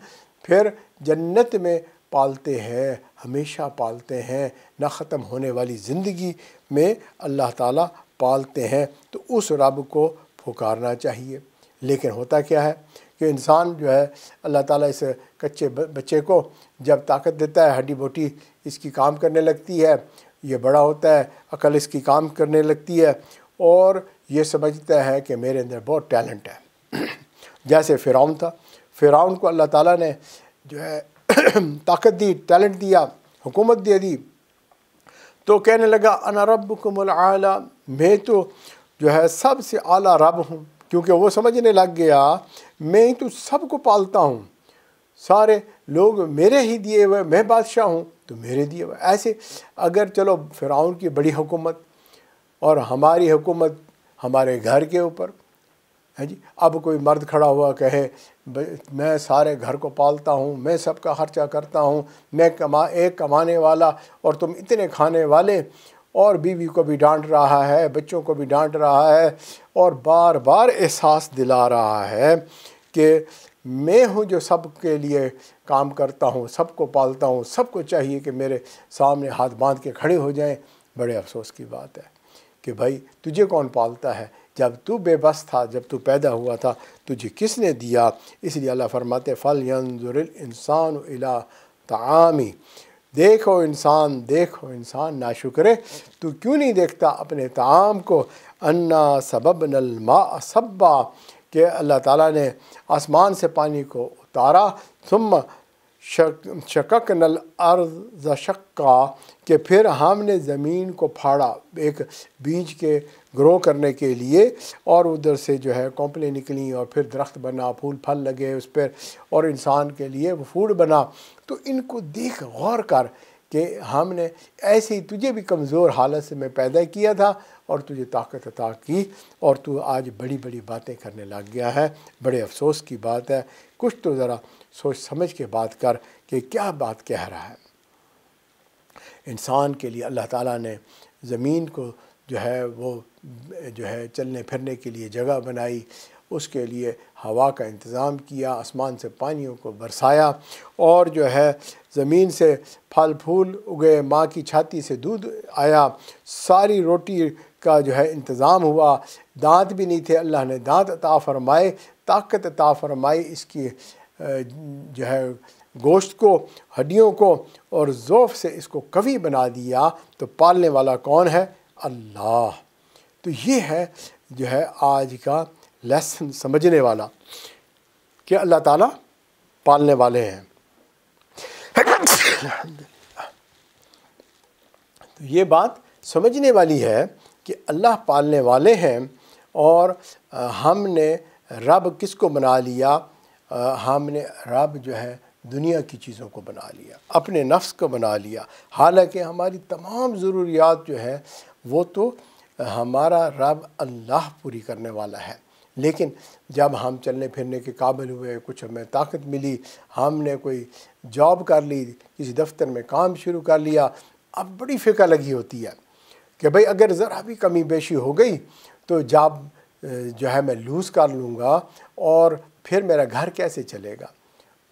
फिर जन्नत में पालते हैं हमेशा पालते हैं ना ख़त्म होने वाली ज़िंदगी में अल्लाह ताला पालते हैं तो उस रब को पुकारना चाहिए लेकिन होता क्या है कि इंसान जो है अल्लाह ताला इस कच्चे बच्चे को जब ताकत देता है हड्डी बोटी इसकी काम करने लगती है ये बड़ा होता है अकल इसकी काम करने लगती है और ये समझता है कि मेरे अंदर बहुत टैलेंट है जैसे फिराउन था फ़िराउन को अल्लाह ताला ने जो है ताकत दी टैलेंट दिया हुकूमत दे दी तो कहने लगा अना रब आला मैं तो जो है सबसे आला रब हूँ क्योंकि वो समझने लग गया मैं तो सबको पालता हूँ सारे लोग मेरे ही दिए हुए मैं बादशाह हूँ तो मेरे दिए हुए ऐसे अगर चलो फ़िराउन की बड़ी हुकूमत और हमारी हुकूमत हमारे घर के ऊपर है जी अब कोई मर्द खड़ा हुआ कहे मैं सारे घर को पालता हूँ मैं सबका खर्चा करता हूँ मैं कमा एक कमाने वाला और तुम इतने खाने वाले और बीवी को भी डांट रहा है बच्चों को भी डांट रहा है और बार बार एहसास दिला रहा है कि मैं हूँ जो सब के लिए काम करता हूँ सबको पालता हूँ सबको चाहिए कि मेरे सामने हाथ बांध के खड़े हो जाएं बड़े अफसोस की बात है कि भाई तुझे कौन पालता है जब तू बेबस था जब तू पैदा हुआ था तुझे किसने दिया इसलिए अल्लाह फरमाते फ़ल यंजुर इंसान इला तामी देखो इंसान देखो इंसान ना शुक्रे तू क्यों नहीं देखता अपने ताम को अन्ना सबब नलमा सब्बा के अल्लाह ताला ने आसमान से पानी को उतारा थम शक शकक नल अर्ज शक्का कि फिर हमने ज़मीन को फाड़ा एक बीज के ग्रो करने के लिए और उधर से जो है कौपलें निकली और फिर दरख्त बना फूल फल लगे उस पर और इंसान के लिए वो फूड बना तो इनको देख गौर कर कि हमने ऐसे ही तुझे भी कमज़ोर हालत से मैं पैदा किया था और तुझे ताकत अता की और तू आज बड़ी बड़ी बातें करने लग गया है बड़े अफसोस की बात है कुछ तो ज़रा सोच समझ के बात कर कि क्या बात कह रहा है इंसान के लिए अल्लाह ताला ने ज़मीन को जो है वो जो है चलने फिरने के लिए जगह बनाई उसके लिए हवा का इंतज़ाम किया आसमान से पानियों को बरसाया और जो है ज़मीन से फल फूल उगे माँ की छाती से दूध आया सारी रोटी का जो है इंतज़ाम हुआ दांत भी नहीं थे अल्लाह ने दांत अता फरमाए ताकत अता फरमाई इसकी जो है गोश्त को हड्डियों को और ज़ोफ़ से इसको कवि बना दिया तो पालने वाला कौन है अल्लाह तो ये है जो है आज का लेसन समझने वाला कि अल्लाह ताला पालने वाले हैं तो ये बात समझने वाली है कि अल्लाह पालने वाले हैं और हमने रब किसको बना लिया हमने रब जो है दुनिया की चीज़ों को बना लिया अपने नफ्स को बना लिया हालांकि हमारी तमाम ज़रूरियात जो है वो तो हमारा रब अल्लाह पूरी करने वाला है लेकिन जब हम चलने फिरने के काबिल हुए कुछ हमें ताकत मिली हमने कोई जॉब कर ली किसी दफ्तर में काम शुरू कर लिया अब बड़ी फ़िक्र लगी होती है कि भाई अगर ज़रा भी कमी बेशी हो गई तो जॉब जो है मैं लूज़ कर लूँगा और फिर मेरा घर कैसे चलेगा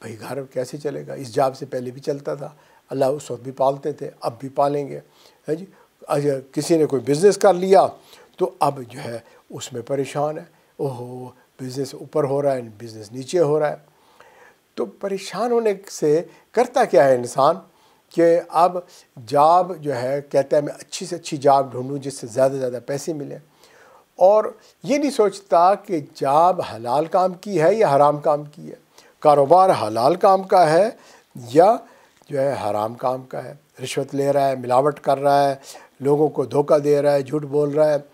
भाई घर कैसे चलेगा इस जॉब से पहले भी चलता था अल्लाह उस वक्त भी पालते थे अब भी पालेंगे है जी अगर किसी ने कोई बिज़नेस कर लिया तो अब जो है उसमें परेशान है ओहो बिज़नेस ऊपर हो रहा है बिज़नेस नीचे हो रहा है तो परेशान होने से करता क्या है इंसान कि अब जॉब जो है कहता है मैं अच्छी से अच्छी जॉब ढूंढूं जिससे ज़्यादा से ज़्यादा पैसे मिले और ये नहीं सोचता कि जॉब हलाल काम की है या हराम काम की है कारोबार हलाल काम का है या जो है हराम काम का है रिश्वत ले रहा है मिलावट कर रहा है लोगों को धोखा दे रहा है झूठ बोल रहा है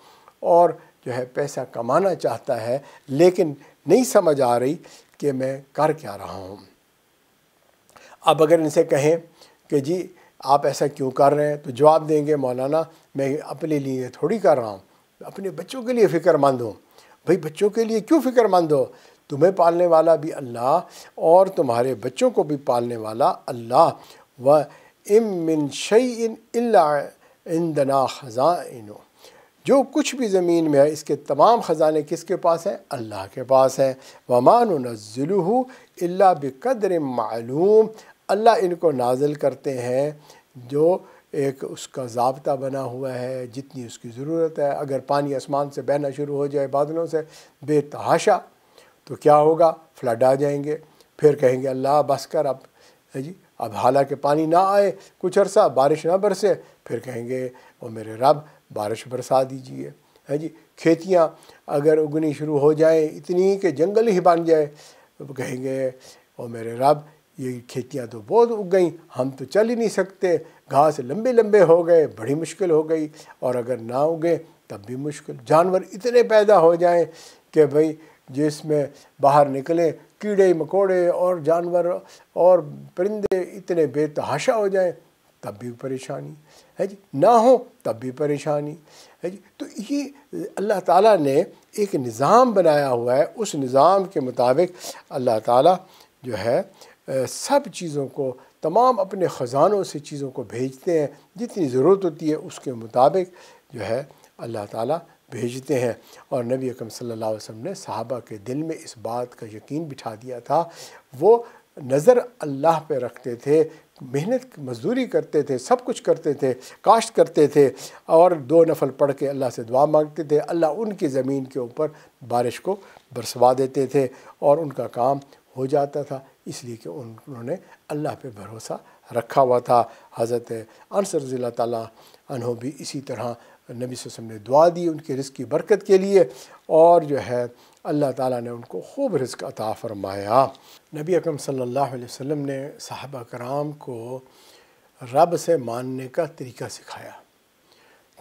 और जो है पैसा कमाना चाहता है लेकिन नहीं समझ आ रही कि मैं कर क्या रहा हूँ अब अगर इनसे कहें कि जी आप ऐसा क्यों कर रहे हैं तो जवाब देंगे मौलाना मैं अपने लिए थोड़ी कर रहा हूँ अपने बच्चों के लिए फ़िक्रमंद हूँ भाई बच्चों के लिए क्यों फ़िक्रमंद हो तुम्हें पालने वाला भी अल्लाह और तुम्हारे बच्चों को भी पालने वाला अल्लाह व इम मिन शई इन इन दना ख़जाइन जो कुछ भी ज़मीन में है इसके तमाम ख़जाने किसके पास हैं अल्लाह के पास हैं वमान नज़लू अल्ला बकदर मालूम अल्लाह इनको नाजिल करते हैं जो एक उसका जबता बना हुआ है जितनी उसकी ज़रूरत है अगर पानी आसमान से बहना शुरू हो जाए बादलों से बेतहाशा तो क्या होगा फ्लड आ जाएंगे फिर कहेंगे अल्लाह बस कर अब जी अब हालांकि पानी ना आए कुछ अरसा बारिश ना बरसे फिर कहेंगे वो मेरे रब बारिश बरसा दीजिए है जी खेतियाँ अगर उगनी शुरू हो जाएँ इतनी कि जंगल ही बन जाए तो कहेंगे ओ मेरे रब ये खेतियाँ तो बहुत उग गई हम तो चल ही नहीं सकते घास लंबे लंबे हो गए बड़ी मुश्किल हो गई और अगर ना उगे तब भी मुश्किल जानवर इतने पैदा हो जाएं कि भाई जिसमें बाहर निकलें कीड़े मकोड़े और जानवर और परिंदे इतने बेतहाशा हो जाएं तब भी परेशानी है जी ना हो तब भी परेशानी है जी तो ये अल्लाह ताला ने एक निज़ाम बनाया हुआ है उस निज़ाम के मुताबिक अल्लाह ताला जो है सब चीज़ों को तमाम अपने ख़जानों से चीज़ों को भेजते हैं जितनी ज़रूरत होती है उसके मुताबिक जो है अल्लाह ताला भेजते हैं और नबी अकम सल्ला वसम ने सहाबा के दिल में इस बात का यकीन बिठा दिया था वो नज़र अल्लाह पे रखते थे मेहनत मजदूरी करते थे सब कुछ करते थे काश्त करते थे और दो नफल पढ़ के अल्लाह से दुआ मांगते थे अल्लाह उनकी ज़मीन के ऊपर बारिश को बरसवा देते थे और उनका काम हो जाता था इसलिए कि उन्होंने अल्लाह पे भरोसा रखा हुआ था हज़रत अनसर ज़िला तला भी इसी तरह नबी वसम ने दुआ दी उनके रिस्क की बरकत के लिए और जो है अल्लाह ताला ने उनको खूब रिस्क अता फरमाया नबी अकरम सल्लल्लाहु अलैहि वसल्लम ने साहबा कराम को रब से मानने का तरीका सिखाया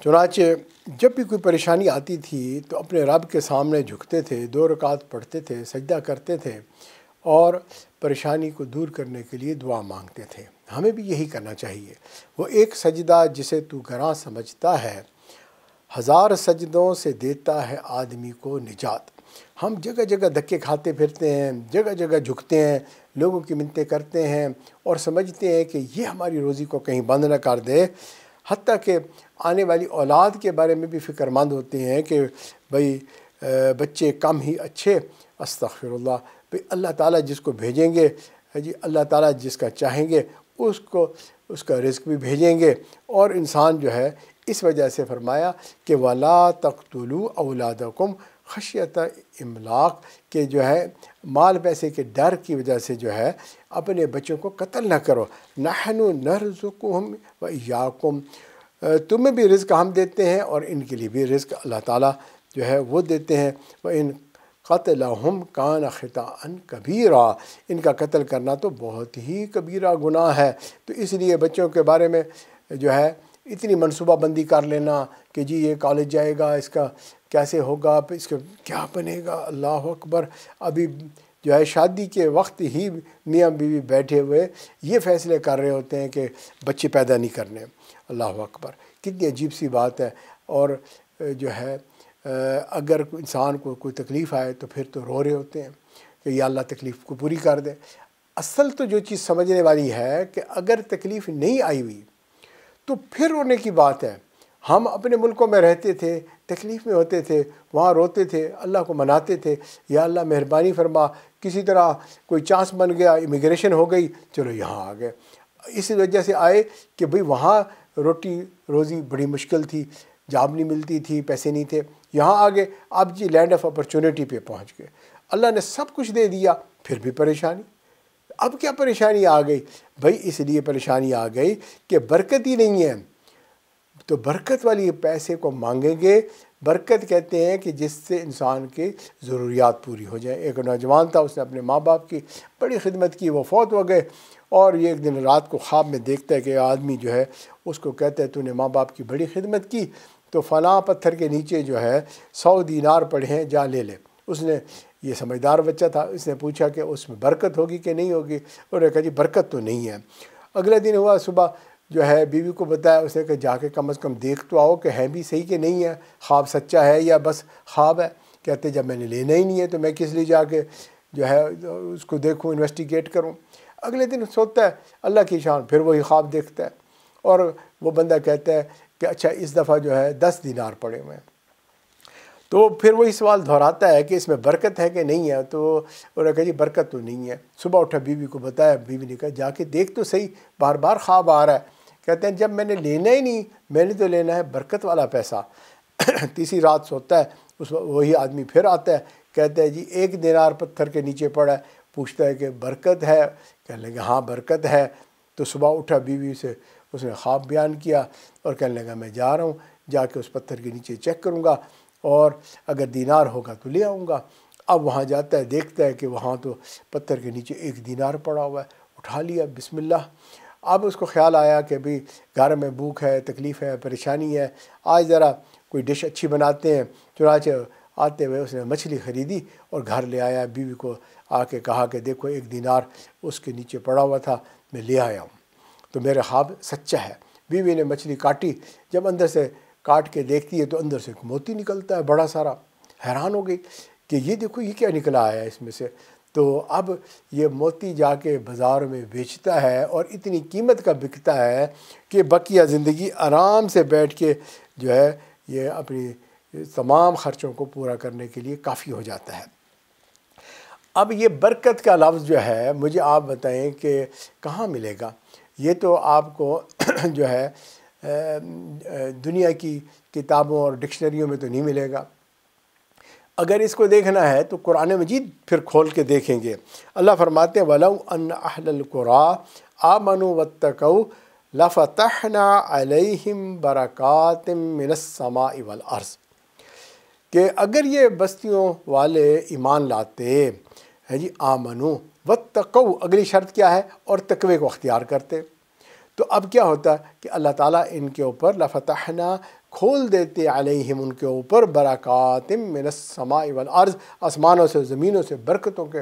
चुनाचे जब भी कोई परेशानी आती थी तो अपने रब के सामने झुकते थे दो रकात पढ़ते थे सजदा करते थे और परेशानी को दूर करने के लिए दुआ मांगते थे हमें भी यही करना चाहिए वो एक सजदा जिसे तू गरा समझता है हज़ार सजदों से देता है आदमी को निजात हम जगह जगह धक्के खाते फिरते हैं जगह जगह झुकते हैं लोगों की मिनतें करते हैं और समझते हैं कि ये हमारी रोज़ी को कहीं बंद ना कर दे हती कि आने वाली औलाद के बारे में भी फ़िक्रमंद होते हैं कि भाई बच्चे कम ही अच्छे अस्तफ़िरल्ला भाई अल्लाह ताला जिसको भेजेंगे जी अल्लाह ताला जिसका चाहेंगे उसको उसका रिस्क भी भेजेंगे और इंसान जो है इस वजह से फरमाया कि वला औलाद कम खशियत इमलाक के जो है माल पैसे के डर की वजह से जो है अपने बच्चों को कत्ल ना करो नहनु नरजुकुम व याकुम तुम्हें भी रिज़ हम देते हैं और इनके लिए भी रिज्क अल्लाह ताला जो है वो देते हैं व इन कतल हम कान ख़तान कबीरा इनका कत्ल करना तो बहुत ही कबीरा गुनाह है तो इसलिए बच्चों के बारे में जो है इतनी मनसूबाबंदी कर लेना कि जी ये कॉलेज जाएगा इसका कैसे होगा इसका क्या बनेगा अल्लाह अकबर अभी जो है शादी के वक्त ही मियाँ बीवी बैठे हुए ये फैसले कर रहे होते हैं कि बच्चे पैदा नहीं करने अल्लाह अकबर कितनी अजीब सी बात है और जो है अगर इंसान को कोई तकलीफ़ आए तो फिर तो रो रहे होते हैं कि यह अल्लाह तकलीफ़ को पूरी कर दे असल तो जो चीज़ समझने वाली है कि अगर तकलीफ़ नहीं आई हुई तो फिर रोने की बात है हम अपने मुल्कों में रहते थे तकलीफ़ में होते थे वहाँ रोते थे अल्लाह को मनाते थे या अल्लाह मेहरबानी फरमा किसी तरह कोई चांस बन गया इमिग्रेशन हो गई चलो यहाँ आ गए इस वजह से आए कि भाई वहाँ रोटी रोज़ी बड़ी मुश्किल थी जॉब नहीं मिलती थी पैसे नहीं थे यहाँ आ गए आप जी लैंड ऑफ अपॉर्चुनिटी पे पहुँच गए अल्लाह ने सब कुछ दे दिया फिर भी परेशानी अब क्या परेशानी आ गई भाई इसलिए परेशानी आ गई कि बरकत ही नहीं है तो बरकत वाली पैसे को मांगेंगे बरकत कहते हैं कि जिससे इंसान के ज़रूरियात पूरी हो जाए एक नौजवान था उसने अपने माँ बाप की बड़ी खिदमत की वो फौत हो गए और ये एक दिन रात को ख्वाब में देखता है कि आदमी जो है उसको कहता है तूने माँ बाप की बड़ी खिदमत की तो फलाँ पत्थर के नीचे जो है सौ दीनार पड़े हैं जा ले ले उसने ये समझदार बच्चा था इसने पूछा कि उसमें बरकत होगी कि नहीं होगी उन्होंने कहा जी बरकत तो नहीं है अगले दिन हुआ सुबह जो है बीवी को बताया उसने कहा जाके कम अज़ कम देख तो आओ कि है भी सही कि नहीं है ख्वाब सच्चा है या बस ख्वाब है कहते जब मैंने लेना ही नहीं है तो मैं किस लिए जाके जो है उसको देखूँ इन्वेस्टिगेट करूँ अगले दिन सोता है अल्लाह की शान फिर वही ख्वाब देखता है और वो बंदा कहता है कि अच्छा इस दफ़ा जो है दस दिनार पड़े हुए हैं तो फिर वही सवाल दोहराता है कि इसमें बरकत है कि नहीं है तो उन्होंने कहा जी बरकत तो नहीं है सुबह उठा बीवी को बताया बीवी ने कहा जाके देख तो सही बार बार ख्वाब आ रहा है कहते हैं जब मैंने लेना ही नहीं मैंने तो लेना है बरकत वाला पैसा तीसरी रात सोता है उस वही आदमी फिर आता है कहता है जी एक दिनार पत्थर के नीचे पड़ा है पूछता है कि बरकत है कहने लगे हाँ बरकत है तो सुबह उठा बीवी से उसने ख्वाब बयान किया और कहने लगा मैं जा रहा हूँ जाके उस पत्थर के नीचे चेक करूँगा और अगर दीनार होगा तो ले आऊँगा अब वहाँ जाता है देखता है कि वहाँ तो पत्थर के नीचे एक दीनार पड़ा हुआ है उठा लिया बिसमिल्ला अब उसको ख्याल आया कि भाई घर में भूख है तकलीफ़ है परेशानी है आज ज़रा कोई डिश अच्छी बनाते हैं चुनाच आते हुए उसने मछली ख़रीदी और घर ले आया बीवी को आके कहा कि देखो एक दीनार उसके नीचे पड़ा हुआ था मैं ले आया हूँ तो मेरा ख्वाब सच्चा है बीवी ने मछली काटी जब अंदर से काट के देखती है तो अंदर से एक मोती निकलता है बड़ा सारा हैरान हो गई कि ये देखो ये क्या निकला आया इसमें से तो अब ये मोती जाके बाज़ार में बेचता है और इतनी कीमत का बिकता है कि बकिया ज़िंदगी आराम से बैठ के जो है ये अपनी तमाम ख़र्चों को पूरा करने के लिए काफ़ी हो जाता है अब ये बरकत का लफ्ज़ जो है मुझे आप बताएं कि कहाँ मिलेगा ये तो आपको जो है दुनिया की किताबों और डिक्शनरियों में तो नहीं मिलेगा अगर इसको देखना है तो कुरान मजीद फिर खोल के देखेंगे अल्लाह फरमाते वलऊ आ मनु व लफ़तना अलहम बरक़ात मिनसमा वल अर्ज़ अगर ये बस्तियों वाले ईमान लाते हैं जी मनु व तकऊ अगली शर्त क्या है और तकवे को अख्तियार करते तो अब क्या होता है कि अल्लाह ताला इनके ऊपर लफतहना खोल देते अलहिम उनके ऊपर बरक़ातम मिनसमा वल अर्ज़ आसमानों से ज़मीनों से बरकतों के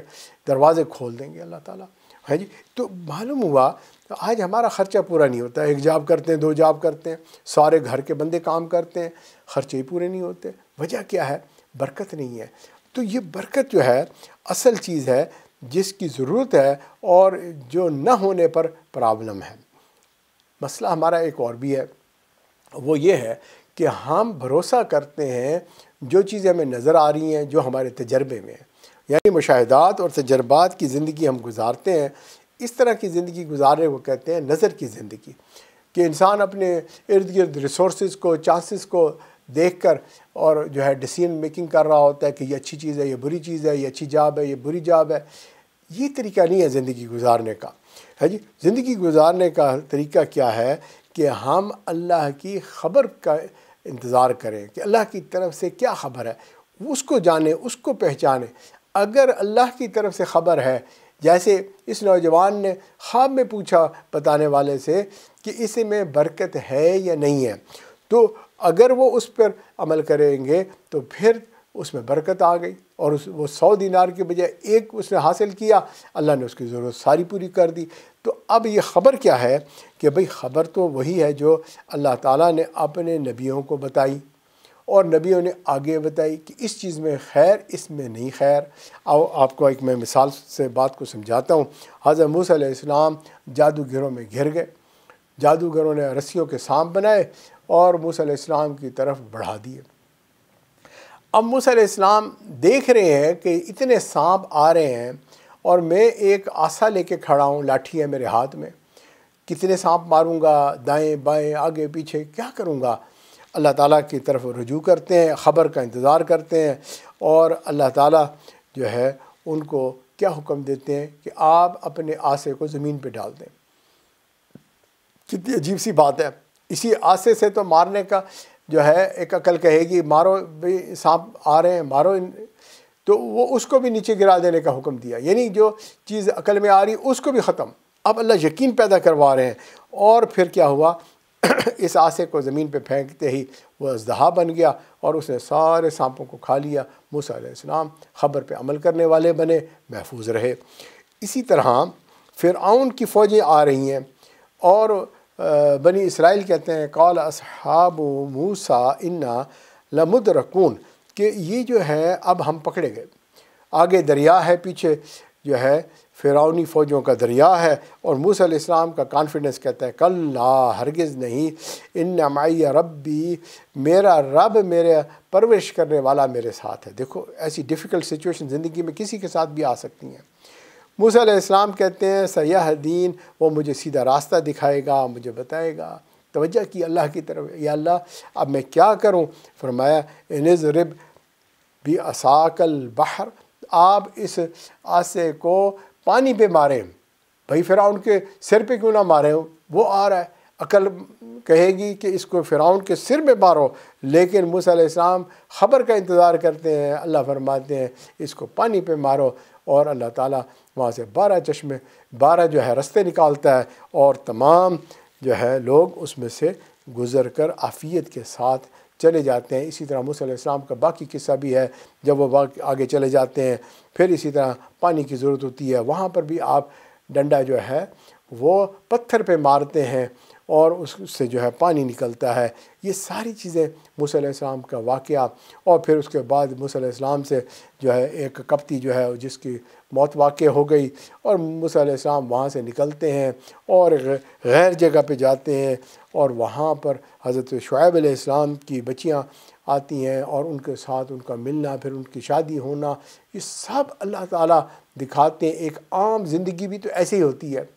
दरवाज़े खोल देंगे अल्लाह ताला है जी तो मालूम हुआ तो आज हमारा ख़र्चा पूरा नहीं होता एक जॉब करते हैं दो जॉब करते हैं सारे घर के बंदे काम करते हैं ख़र्चे ही पूरे नहीं होते वजह क्या है बरकत नहीं है तो ये बरकत जो है असल चीज़ है जिसकी ज़रूरत है और जो न होने पर प्रॉब्लम है मसला हमारा एक और भी है वो ये है कि हम भरोसा करते हैं जो चीज़ें हमें नज़र आ रही हैं जो हमारे तजर्बे में हैं यानी मुशाहदात और तजर्बात की ज़िंदगी हम गुजारते हैं इस तरह की ज़िंदगी गुजारने को कहते हैं नज़र की ज़िंदगी कि इंसान अपने इर्द गिर्द रिसोर्स को चांसेस को देख कर और जो है डिसीजन मेकिंग कर रहा होता है कि ये अच्छी चीज़ है ये बुरी चीज़ है ये अच्छी जॉब है ये बुरी जॉब है ये तरीका नहीं है ज़िंदगी गुजारने का है जी ज़िंदगी गुजारने का तरीका क्या है कि हम अल्लाह की खबर का इंतज़ार करें कि अल्लाह की तरफ से क्या खबर है उसको जाने उसको पहचाने अगर अल्लाह की तरफ से ख़बर है जैसे इस नौजवान ने ख्वाब में पूछा बताने वाले से कि इसे में बरकत है या नहीं है तो अगर वो उस पर अमल करेंगे तो फिर उसमें बरकत आ गई और उस वो सौ दिनार के बजाय एक उसने हासिल किया अल्लाह ने उसकी ज़रूरत सारी पूरी कर दी तो अब ये ख़बर क्या है कि भाई ख़बर तो वही है जो अल्लाह ताला ने अपने नबियों को बताई और नबियों ने आगे बताई कि इस चीज़ में खैर इसमें नहीं खैर आओ आपको एक मैं मिसाल से बात को समझाता हूँ हज़र मूसम जादूगरों में घिर गए जादूगरों ने रस्सी के सांप बनाए और मूसम की तरफ बढ़ा दिए अब मूसम देख रहे हैं कि इतने सांप आ रहे हैं और मैं एक आशा लेके खड़ा हूँ लाठी है मेरे हाथ में कितने सांप मारूंगा दाएं बाएं आगे पीछे क्या करूँगा अल्लाह ताला की तरफ रजू करते हैं ख़बर का इंतज़ार करते हैं और अल्लाह ताला जो है उनको क्या हुक्म देते हैं कि आप अपने आसे को ज़मीन पर डाल दें कितनी अजीब सी बात है इसी आसे से तो मारने का जो है एक अकल कहेगी मारो भाई सांप आ रहे हैं मारो इन तो वो उसको भी नीचे गिरा देने का हुक्म दिया यानी जो चीज़ अकल में आ रही उसको भी ख़त्म अब अल्लाह यकीन पैदा करवा रहे हैं और फिर क्या हुआ इस आसे को ज़मीन पे फेंकते ही वह अजहा बन गया और उसने सारे सांपों को खा लिया मूसम ख़बर पे अमल करने वाले बने महफूज रहे इसी तरह फिर की फ़ौजें आ रही हैं और बनी इसराइल कहते हैं कौल असहाब मूसा इन्ना लमुद रकून कि ये जो है अब हम पकड़े गए आगे दरिया है पीछे जो है फ़िरौनी फ़ौजों का दरिया है और इस्लाम का कॉन्फिडेंस कहता है कल ना हरगिज़ नहीं इन नमाई रबी मेरा रब मेरे परवरिश करने वाला मेरे साथ है देखो ऐसी डिफ़िकल्ट सिचुएशन ज़िंदगी में किसी के साथ भी आ सकती हैं मूसम कहते हैं सयाह दीन वो मुझे सीधा रास्ता दिखाएगा मुझे बताएगा तोज्ह की अल्लाह की तरफ या अल्लाह अब मैं क्या करूँ फरमाया इन रिब भी असाकल बहर आप इस आसे को पानी पे मारें भाई फ़िराउन के सिर पे क्यों ना मारें वो आ रहा है अकल कहेगी कि इसको फ़िराउन के सिर में मारो लेकिन मूसा ख़बर का इंतज़ार करते हैं अल्लाह फरमाते हैं इसको पानी पे मारो और अल्लाह ताला वहाँ से बारह चश्मे बारह जो है रस्ते निकालता है और तमाम जो है लोग उसमें से गुज़र कर आफ़ियत के साथ चले जाते हैं इसी तरह मूसम का बाकी किस्सा भी है जब वो आगे चले जाते हैं फिर इसी तरह पानी की ज़रूरत होती है वहाँ पर भी आप डंडा जो है वो पत्थर पे मारते हैं और उससे जो है पानी निकलता है ये सारी चीज़ें मूसम का वाक़ और फिर उसके बाद मूसम से जो है एक कपती जो है जिसकी मौत वाक़ हो गई और मूसम वहाँ से निकलते हैं और गैर जगह पे जाते हैं और वहाँ पर हज़रत शुब आसमाम की बच्चियाँ आती हैं और उनके साथ उनका मिलना फिर उनकी शादी होना ये सब अल्लाह ताला दिखाते हैं एक आम ज़िंदगी भी तो ऐसे ही होती है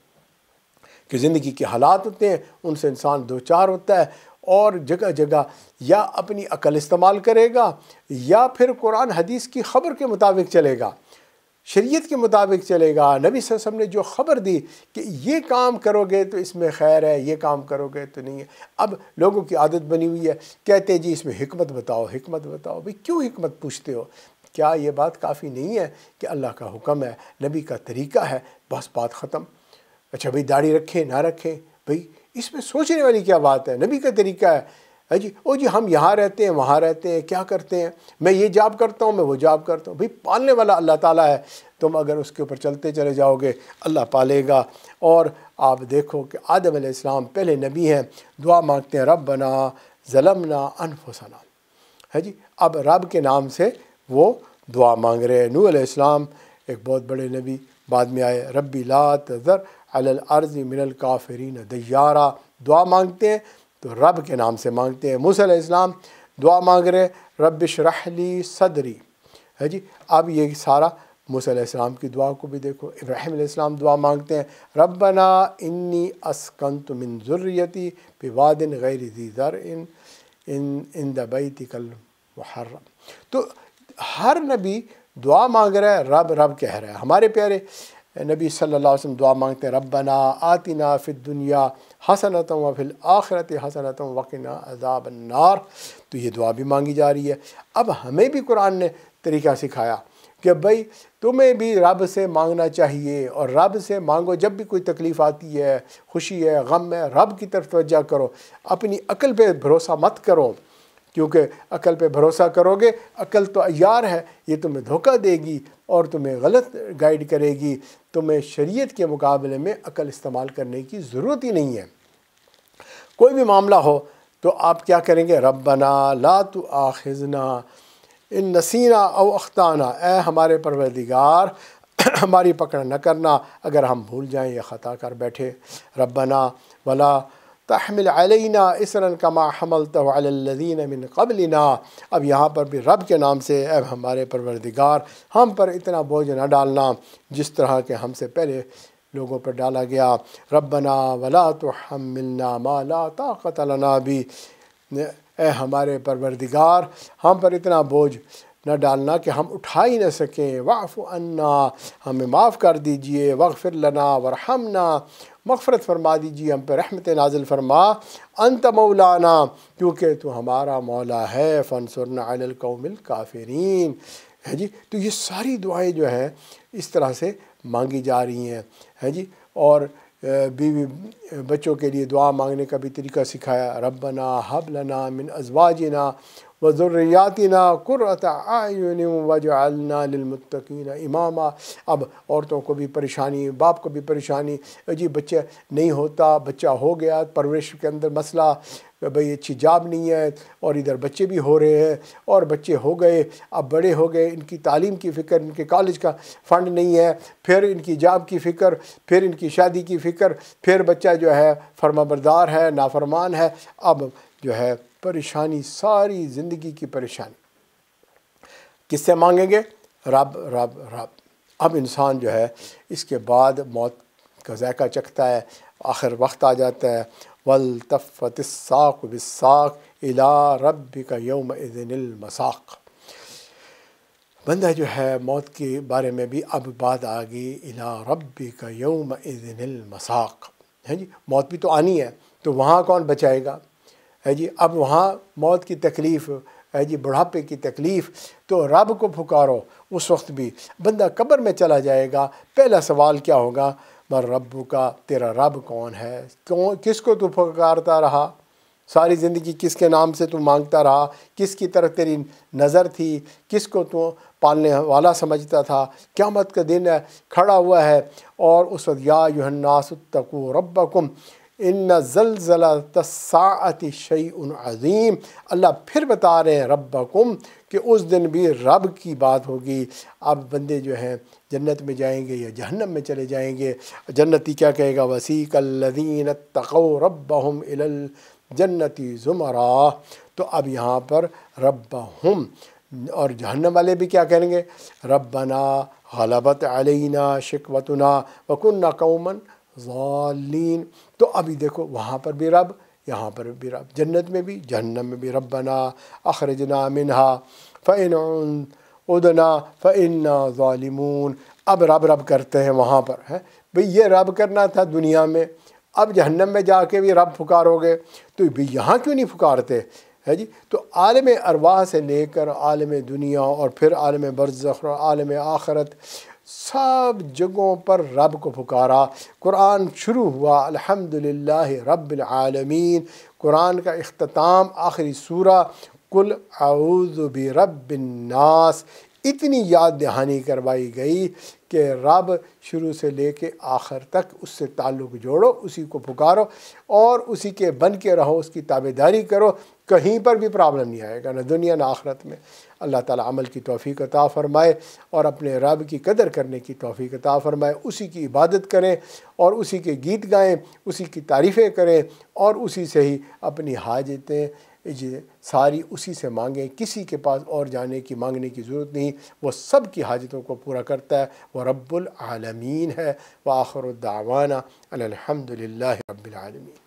कि ज़िंदगी के हालात होते हैं उनसे इंसान दो चार होता है और जगह जगह या अपनी अकल इस्तेमाल करेगा या फिर कुरान हदीस की ख़बर के मुताबिक चलेगा शरीयत के मुताबिक चलेगा नबी सब ने जो ख़बर दी कि ये काम करोगे तो इसमें खैर है ये काम करोगे तो नहीं है अब लोगों की आदत बनी हुई है कहते हैं जी इसमें हमत बताओ हमत बताओ भाई क्यों हमत पूछते हो क्या ये बात काफ़ी नहीं है कि अल्लाह का हुक्म है नबी का तरीका है बस बात ख़त्म अच्छा भाई दाढ़ी रखें ना रखें भाई इसमें सोचने वाली क्या बात है नबी का तरीका है जी ओ जी हम यहाँ रहते हैं वहाँ रहते हैं क्या करते हैं मैं ये जाप करता हूँ मैं वो जाप करता हूँ भाई पालने वाला अल्लाह ताला है तुम अगर उसके ऊपर चलते चले जाओगे अल्लाह पालेगा और आप देखो कि आदम इस्लाम पहले नबी हैं दुआ मांगते हैं रब बना ज़लम ना अनफुसना है जी अब रब के नाम से वो दुआ मांग रहे हैं नू इस्लाम एक बहुत बड़े नबी बाद में आए रबी ला तजर अलर्ज़ मिनल काफरीन दयारा दुआ मांगते हैं तो रब के नाम से मांगते हैं मूसल इस्लाम दुआ मांग रहे रब शरहली सदरी है जी अब ये सारा मूसम की दुआ को भी देखो इब्राहिम इस्लाम दुआ मांगते हैं रबना इन्नी असकन तो जरियती बिवादिन गैर दीदर इन इन इन दबई तिकल हर तो हर नबी दुआ मांग रहा है रब रब कह रहा है हमारे प्यारे नबी सल्लल्लाहु अलैहि वसल्लम दुआ मांगते हैं रब्बना आतिना फिद दुनिया हसनत व फिल आखरत हसनत वकीना अजाब नार तो ये दुआ भी मांगी जा रही है अब हमें भी कुरान ने तरीका सिखाया कि भाई तुम्हें भी रब से मांगना चाहिए और रब से मांगो जब भी कोई तकलीफ़ आती है खुशी है गम है रब की तरफ तोजा करो अपनी अकल पे भरोसा मत करो क्योंकि अकल पे भरोसा करोगे अकल तो अयार है ये तुम्हें धोखा देगी और तुम्हें गलत गाइड करेगी तुम्हें शरीयत के मुकाबले में अकल इस्तेमाल करने की ज़रूरत ही नहीं है कोई भी मामला हो तो आप क्या करेंगे रबना ला तो आखिजना इन नसीना और अख्ताना ए हमारे परवरदिगार हमारी पकड़ न करना अगर हम भूल जाएँ या ख़ता कर बैठे रबना वला तहमिल अलैना इसरन कमा हमल तोदीन मिन कबलना अब यहाँ पर भी रब के नाम से अब हमारे परवरदिगार हम पर इतना बोझ न डालना जिस तरह के हमसे पहले लोगों पर डाला गया रबना वला तो हम मिलना माला ताकत लना भी ए हमारे परवरदिगार हम पर इतना बोझ न डालना कि हम उठा ही न सकें वाफ़ अन्ना हमें माफ़ कर दीजिए वगफिर लना वरहमना मफ़रत फरमा दीजिए हम पर रहमत नाजिल फरमा अंत मौलाना क्योंकि तो हमारा मौला है फ़नसरनाकौमिल काफरीन है जी तो ये सारी दुआएं जो हैं इस तरह से मांगी जा रही हैं है जी और बीवी बच्चों के लिए दुआ मांगने का भी तरीका सिखाया रबना हबलना मिन अजवाजना वज़ुर्रियातना क़ुरत आयुन वजालमतिन इमामा अब औरतों को भी परेशानी बाप को भी परेशानी जी बच्चे नहीं होता बच्चा हो गया परवरिश के अंदर मसला भाई अच्छी जाब नहीं है और इधर बच्चे भी हो रहे हैं और बच्चे हो गए अब बड़े हो गए इनकी तालीम की फ़िक्र इनके कॉलेज का फ़ंड नहीं है फिर इनकी जाब की फ़िक्र फिर इनकी शादी की फ़िक्र फिर बच्चा जो है फर्माबरदार है नाफरमान है अब जो है परेशानी सारी ज़िंदगी की परेशानी किससे मांगेंगे रब रब रब अब इंसान जो है इसके बाद मौत का जायका चखता है आखिर वक्त आ जाता है वल तफ़तसाक बिसाक इला रब का यौम मसाक बंदा जो है मौत के बारे में भी अब बात आ गई इला रब का यौम मसाक है हाँ जी मौत भी तो आनी है तो वहाँ कौन बचाएगा है जी अब वहाँ मौत की तकलीफ़ है जी बुढ़ापे की तकलीफ़ तो रब को पुकारो उस वक्त भी बंदा कब्र में चला जाएगा पहला सवाल क्या होगा मर रब का तेरा रब कौन है कौन किस को तू पुकारता रहा सारी ज़िंदगी किसके नाम से तू मांगता रहा किसकी तरफ तेरी नज़र थी किसको तू पालने वाला समझता था क्या मत का दिन है खड़ा हुआ है और उस वक्त या युहन्नास तकू रब्बकुम इन जलजला तसाअति शई अज़ीम अल्लाह फिर बता रहे हैं रब्बकुम कि उस दिन भी रब की बात होगी अब बंदे जो हैं जन्नत में जाएंगे या जहन्नम में चले जाएंगे जन्नती क्या कहेगा वसी तको रब इलल जन्नती ज़ुमरा तो अब यहाँ पर हम और जहन्नम वाले भी क्या कहेंगे रब्बना गलबत अलैना शिकवतना वकुन्ना कौमन ज़ालीन तो अभी देखो वहाँ पर भी रब यहाँ पर भी रब जन्नत में भी जहन्नम में भी रब बना अखरजना मिनहा फ़ैन उदना फ़ैन्ना ालिमून अब रब रब करते हैं वहाँ पर है भाई ये रब करना था दुनिया में अब जहन्नम में जाके भी रब पुकारोगे तो भाई यहाँ क्यों नहीं पुकारते है जी तो आलम अरवाह से लेकर आलम दुनिया और फिर आलम बरज़ और आलम आखरत सब जगहों पर रब को पुकारा कुरान शुरू हुआ अल्हम्दुलिल्लाह रब्बिल आलमीन कुरान का अख्ताम आखिरी सूरा कुल आउज़ुबी नास इतनी याद दहानी करवाई गई कि रब शुरू से ले कर आखिर तक उससे ताल्लुक़ जोड़ो उसी को पुकारो और उसी के बन के रहो उसकी ताबेदारी करो कहीं पर भी प्रॉब्लम नहीं आएगा ना दुनिया ना आखरत में अल्लाह ताला अमल की तोफ़ी अता फ़रमाए और अपने रब की कदर करने की तोफ़ी अता फ़रमाए उसी की इबादत करें और उसी के गीत गाएं उसी की तारीफ़ें करें और उसी से ही अपनी हाजतें सारी उसी से मांगें किसी के पास और जाने की मांगने की ज़रूरत नहीं वो सब की हाजतों को पूरा करता है वह रब्बुल आलमीन है व आखर दावाना अलहमदिल्ला रबालमीन